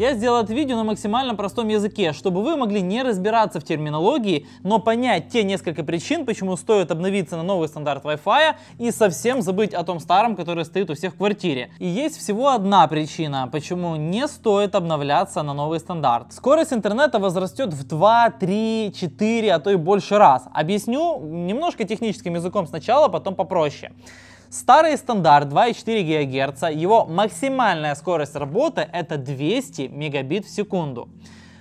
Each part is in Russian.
Я сделал это видео на максимально простом языке, чтобы вы могли не разбираться в терминологии, но понять те несколько причин, почему стоит обновиться на новый стандарт Wi-Fi и совсем забыть о том старом, который стоит у всех в квартире. И есть всего одна причина, почему не стоит обновляться на новый стандарт. Скорость интернета возрастет в 2, 3, 4, а то и больше раз. Объясню немножко техническим языком сначала, потом попроще. Старый стандарт 2,4 ГГц, его максимальная скорость работы это 200 мегабит в секунду.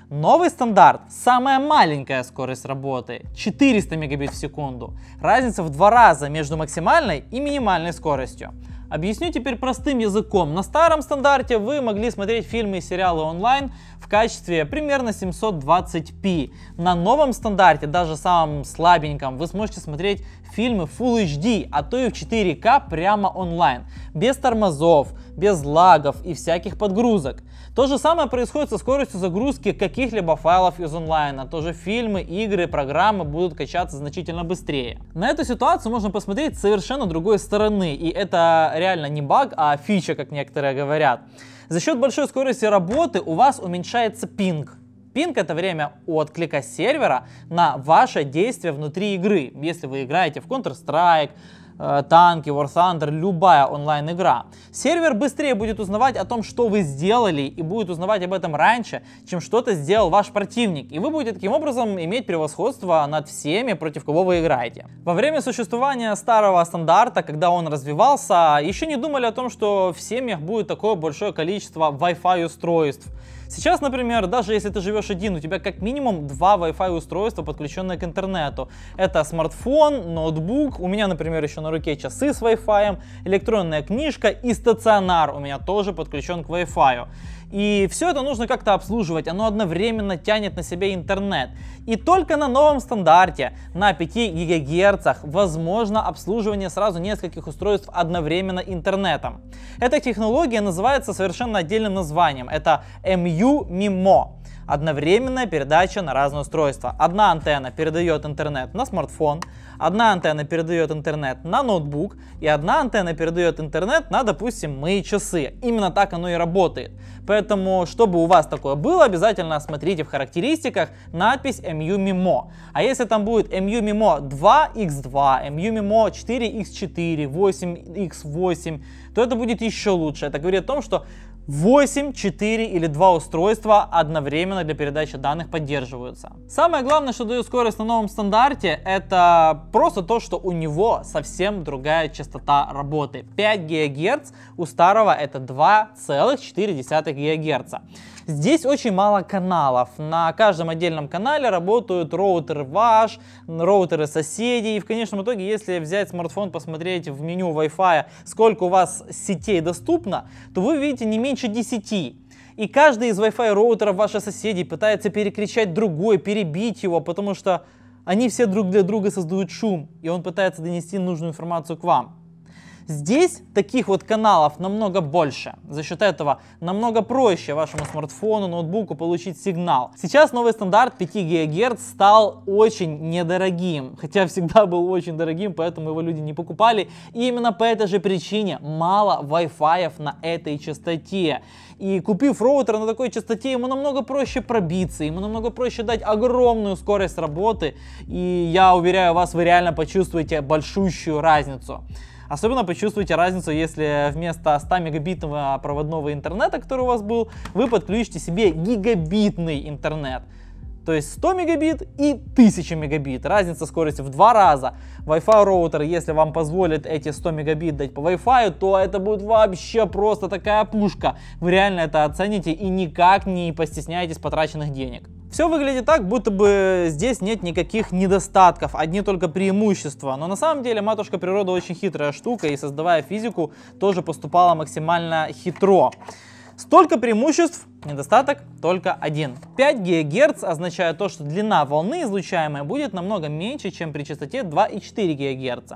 Новый стандарт, самая маленькая скорость работы, 400 мегабит в секунду. Разница в два раза между максимальной и минимальной скоростью. Объясню теперь простым языком. На старом стандарте вы могли смотреть фильмы и сериалы онлайн в качестве примерно 720p. На новом стандарте, даже самом слабеньком, вы сможете смотреть фильмы Full HD, а то и в 4 k прямо онлайн. Без тормозов, без лагов и всяких подгрузок. То же самое происходит со скоростью загрузки каких-либо файлов из онлайна. Тоже фильмы, игры, программы будут качаться значительно быстрее. На эту ситуацию можно посмотреть с совершенно другой стороны. И это реально не баг, а фича, как некоторые говорят. За счет большой скорости работы у вас уменьшается пинг. Пинг — это время отклика сервера на ваше действие внутри игры. Если вы играете в Counter-Strike, Э, танки, War Thunder, любая онлайн-игра. Сервер быстрее будет узнавать о том, что вы сделали, и будет узнавать об этом раньше, чем что-то сделал ваш противник, и вы будете таким образом иметь превосходство над всеми, против кого вы играете. Во время существования старого стандарта, когда он развивался, еще не думали о том, что в семьях будет такое большое количество Wi-Fi устройств, Сейчас, например, даже если ты живешь один, у тебя как минимум два Wi-Fi устройства, подключенные к интернету. Это смартфон, ноутбук, у меня, например, еще на руке часы с Wi-Fi, электронная книжка и стационар у меня тоже подключен к Wi-Fi. И все это нужно как-то обслуживать, оно одновременно тянет на себе интернет. И только на новом стандарте, на 5 ГГц, возможно обслуживание сразу нескольких устройств одновременно интернетом. Эта технология называется совершенно отдельным названием, это MU-MIMO одновременная передача на разные устройства. Одна антенна передает интернет на смартфон, одна антенна передает интернет на ноутбук и одна антенна передает интернет на, допустим, мои часы. Именно так оно и работает. Поэтому, чтобы у вас такое было, обязательно смотрите в характеристиках надпись MU MIMO. А если там будет MU MIMO 2x2, MU MIMO 4x4, 8x8, то это будет еще лучше. Это говорит о том, что 8, 4 или 2 устройства одновременно для передачи данных поддерживаются. Самое главное, что дает скорость на новом стандарте, это просто то, что у него совсем другая частота работы. 5 ГГц, у старого это 2,4 ГГц. Здесь очень мало каналов. На каждом отдельном канале работают роутер ваш, роутеры соседей. И в конечном итоге, если взять смартфон, посмотреть в меню Wi-Fi, сколько у вас сетей доступно, то вы видите не меньше 10 и каждый из Wi-Fi роутеров ваших соседей пытается перекричать другой, перебить его, потому что они все друг для друга создают шум, и он пытается донести нужную информацию к вам. Здесь таких вот каналов намного больше. За счет этого намного проще вашему смартфону, ноутбуку получить сигнал. Сейчас новый стандарт 5 ГГц стал очень недорогим, хотя всегда был очень дорогим, поэтому его люди не покупали. И именно по этой же причине мало Wi-Fi на этой частоте. И купив роутер на такой частоте, ему намного проще пробиться, ему намного проще дать огромную скорость работы. И я уверяю вас, вы реально почувствуете большущую разницу. Особенно почувствуйте разницу, если вместо 100 мегабитного проводного интернета, который у вас был, вы подключите себе гигабитный интернет. То есть 100 мегабит и 1000 мегабит. Разница скорости в два раза. Wi-Fi роутер, если вам позволит эти 100 мегабит дать по Wi-Fi, то это будет вообще просто такая пушка. Вы реально это оцените и никак не постесняетесь потраченных денег. Все выглядит так, будто бы здесь нет никаких недостатков, одни только преимущества. Но на самом деле матушка природа очень хитрая штука и создавая физику тоже поступала максимально хитро. Столько преимуществ, недостаток только один. 5 ГГц означает то, что длина волны излучаемая будет намного меньше, чем при частоте 2,4 ГГц.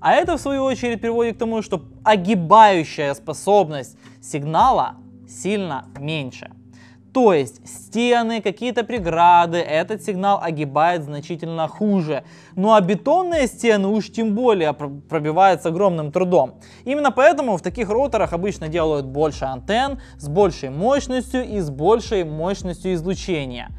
А это, в свою очередь, приводит к тому, что огибающая способность сигнала сильно меньше. То есть стены, какие-то преграды, этот сигнал огибает значительно хуже. Ну а бетонные стены уж тем более пробивают с огромным трудом. Именно поэтому в таких роутерах обычно делают больше антенн, с большей мощностью и с большей мощностью излучения.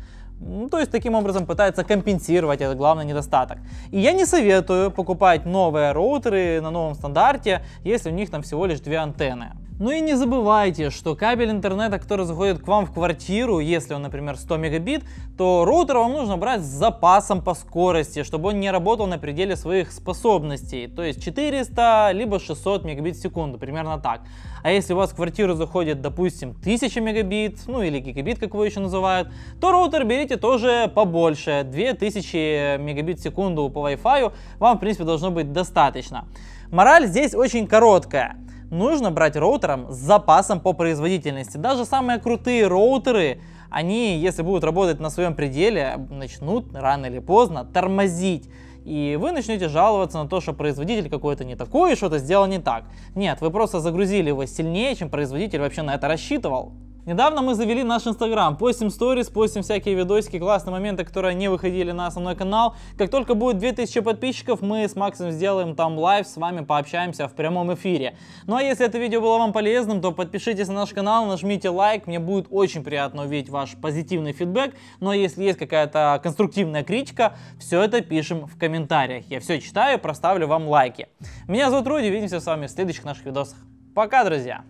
Ну, то есть таким образом пытается компенсировать этот главный недостаток. И я не советую покупать новые роутеры на новом стандарте, если у них там всего лишь две антенны. Ну и не забывайте, что кабель интернета, который заходит к вам в квартиру, если он, например, 100 мегабит, то роутер вам нужно брать с запасом по скорости, чтобы он не работал на пределе своих способностей, то есть 400 либо 600 мегабит в секунду, примерно так. А если у вас в квартиру заходит, допустим, 1000 мегабит, ну или гигабит, как его еще называют, то роутер берите тоже побольше, 2000 мегабит в секунду по Wi-Fi вам, в принципе, должно быть достаточно. Мораль здесь очень короткая нужно брать роутером с запасом по производительности. Даже самые крутые роутеры, они, если будут работать на своем пределе, начнут рано или поздно тормозить. И вы начнете жаловаться на то, что производитель какой-то не такой, и что-то сделал не так. Нет, вы просто загрузили его сильнее, чем производитель вообще на это рассчитывал. Недавно мы завели наш инстаграм, постим сторис, постим всякие видосики, классные моменты, которые не выходили на основной канал. Как только будет 2000 подписчиков, мы с Максом сделаем там лайв, с вами пообщаемся в прямом эфире. Ну а если это видео было вам полезным, то подпишитесь на наш канал, нажмите лайк, мне будет очень приятно увидеть ваш позитивный фидбэк. Но ну, а если есть какая-то конструктивная критика, все это пишем в комментариях. Я все читаю, проставлю вам лайки. Меня зовут Руди, увидимся с вами в следующих наших видосах. Пока, друзья!